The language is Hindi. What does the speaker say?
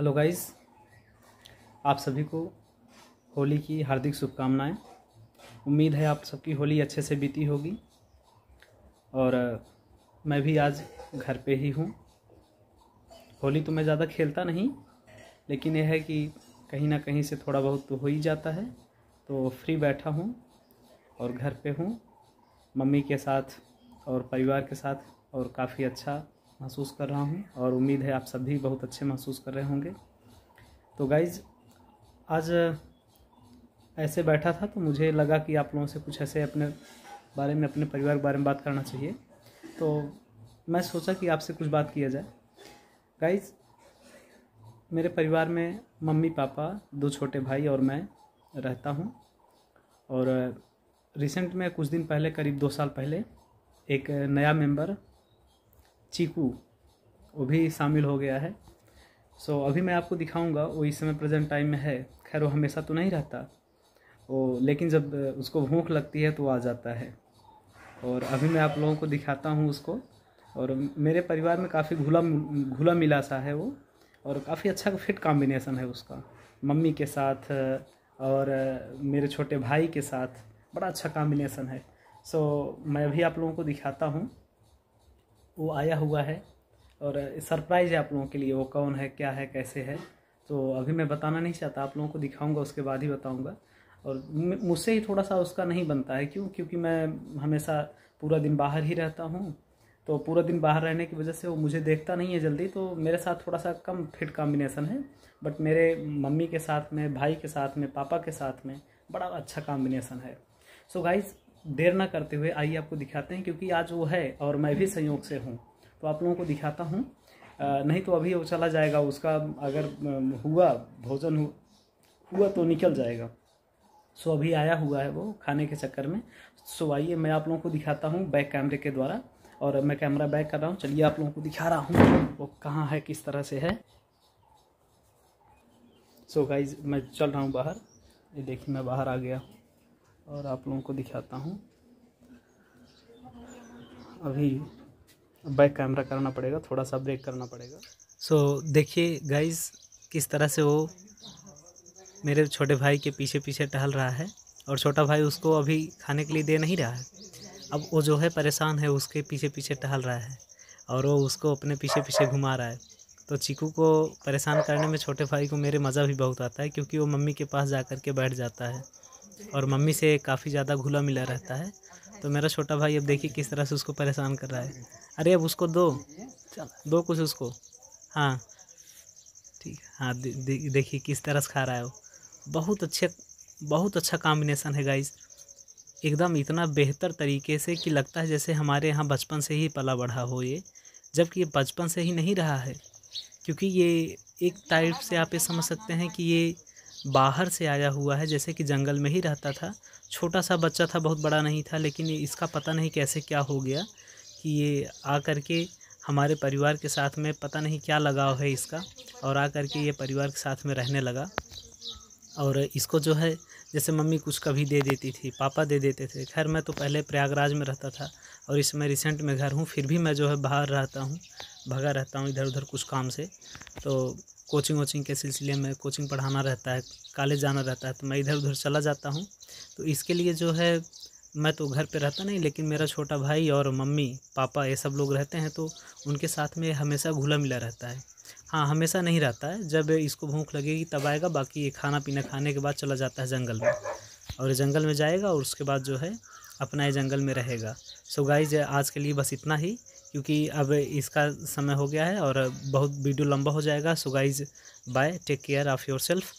हेलो गाइस आप सभी को होली की हार्दिक शुभकामनाएं उम्मीद है आप सबकी होली अच्छे से बीती होगी और मैं भी आज घर पे ही हूँ होली तो मैं ज़्यादा खेलता नहीं लेकिन यह है कि कहीं ना कहीं से थोड़ा बहुत तो हो ही जाता है तो फ्री बैठा हूँ और घर पे हूँ मम्मी के साथ और परिवार के साथ और काफ़ी अच्छा महसूस कर रहा हूँ और उम्मीद है आप सभी बहुत अच्छे महसूस कर रहे होंगे तो गाइज आज ऐसे बैठा था तो मुझे लगा कि आप लोगों से कुछ ऐसे अपने बारे में अपने परिवार के बारे में बात करना चाहिए तो मैं सोचा कि आपसे कुछ बात किया जाए गाइज मेरे परिवार में मम्मी पापा दो छोटे भाई और मैं रहता हूँ और रिसेंट में कुछ दिन पहले करीब दो साल पहले एक नया मेंबर चीकू वो भी शामिल हो गया है सो so, अभी मैं आपको दिखाऊंगा वो इस समय प्रेजेंट टाइम में है खैर वो हमेशा तो नहीं रहता वो लेकिन जब उसको भूख लगती है तो आ जाता है और अभी मैं आप लोगों को दिखाता हूँ उसको और मेरे परिवार में काफ़ी घुला घुला मिला सा है वो और काफ़ी अच्छा फिट कॉम्बिनेसन है उसका मम्मी के साथ और मेरे छोटे भाई के साथ बड़ा अच्छा कॉम्बिनेसन है सो so, मैं अभी आप लोगों को दिखाता हूँ वो आया हुआ है और सरप्राइज़ है आप लोगों के लिए वो कौन है क्या है कैसे है तो अभी मैं बताना नहीं चाहता आप लोगों को दिखाऊंगा उसके बाद ही बताऊंगा और मुझसे ही थोड़ा सा उसका नहीं बनता है क्यों क्योंकि मैं हमेशा पूरा दिन बाहर ही रहता हूँ तो पूरा दिन बाहर रहने की वजह से वो मुझे देखता नहीं है जल्दी तो मेरे साथ थोड़ा सा कम फिट कॉम्बिनेसन है बट मेरे मम्मी के साथ में भाई के साथ में पापा के साथ में बड़ा अच्छा कॉम्बिनेसन है सो so गाइज देर ना करते हुए आइए आपको दिखाते हैं क्योंकि आज वो है और मैं भी संयोग से हूँ तो आप लोगों को दिखाता हूँ नहीं तो अभी वो चला जाएगा उसका अगर हुआ भोजन हुआ तो निकल जाएगा सो अभी आया हुआ है वो खाने के चक्कर में सो आइए मैं आप लोगों को दिखाता हूँ बैक कैमरे के द्वारा और मैं कैमरा बैक कर रहा हूँ चलिए आप लोगों को दिखा रहा हूँ वो कहाँ है किस तरह से है सो so गाइज मैं चल रहा हूँ बाहर ये देखिए मैं बाहर आ गया हूँ और आप लोगों को दिखाता हूँ अभी बैक कैमरा करना पड़ेगा थोड़ा सा ब्रेक करना पड़ेगा सो so, देखिए गाइस किस तरह से वो मेरे छोटे भाई के पीछे पीछे टहल रहा है और छोटा भाई उसको अभी खाने के लिए दे नहीं रहा है अब वो जो है परेशान है उसके पीछे पीछे टहल रहा है और वो उसको अपने पीछे पीछे घुमा रहा है तो चीकू को परेशान करने में छोटे भाई को मेरे मज़ा भी बहुत आता है क्योंकि वो मम्मी के पास जा कर के बैठ जाता है और मम्मी से काफ़ी ज़्यादा घुला मिला रहता है तो मेरा छोटा भाई अब देखिए किस तरह से उसको परेशान कर रहा है अरे अब उसको दो दो कुछ उसको हाँ ठीक हाँ दे, दे, देखिए किस तरह से खा रहा है वो बहुत अच्छे बहुत अच्छा कॉम्बिनेसन है गाइस एकदम इतना बेहतर तरीके से कि लगता है जैसे हमारे यहाँ बचपन से ही पला बढ़ा हो ये जबकि ये बचपन से ही नहीं रहा है क्योंकि ये एक टाइप से आप ये समझ सकते हैं कि ये बाहर से आया हुआ है जैसे कि जंगल में ही रहता था छोटा सा बच्चा था बहुत बड़ा नहीं था लेकिन इसका पता नहीं कैसे क्या हो गया कि ये आ कर के हमारे परिवार के साथ में पता नहीं क्या लगाव है इसका और आ कर के ये परिवार के साथ में रहने लगा और इसको जो है जैसे मम्मी कुछ कभी दे देती थी पापा दे देते थे खैर मैं तो पहले प्रयागराज में रहता था और इस रिसेंट में घर हूँ फिर भी मैं जो है बाहर रहता हूँ भगा रहता हूँ इधर उधर कुछ काम से तो कोचिंग वोचिंग के सिलसिले में कोचिंग पढ़ाना रहता है कॉलेज जाना रहता है तो मैं इधर उधर चला जाता हूँ तो इसके लिए जो है मैं तो घर पे रहता नहीं लेकिन मेरा छोटा भाई और मम्मी पापा ये सब लोग रहते हैं तो उनके साथ में हमेशा घुला मिला रहता है हाँ हमेशा नहीं रहता है जब इसको भूख लगेगी तब आएगा बाकी ये खाना पीना खाने के बाद चला जाता है जंगल में और जंगल में जाएगा और उसके बाद जो है अपना ये जंगल में रहेगा सो गाइज आज के लिए बस इतना ही क्योंकि अब इसका समय हो गया है और बहुत वीडियो लंबा हो जाएगा so guys bye take care of your self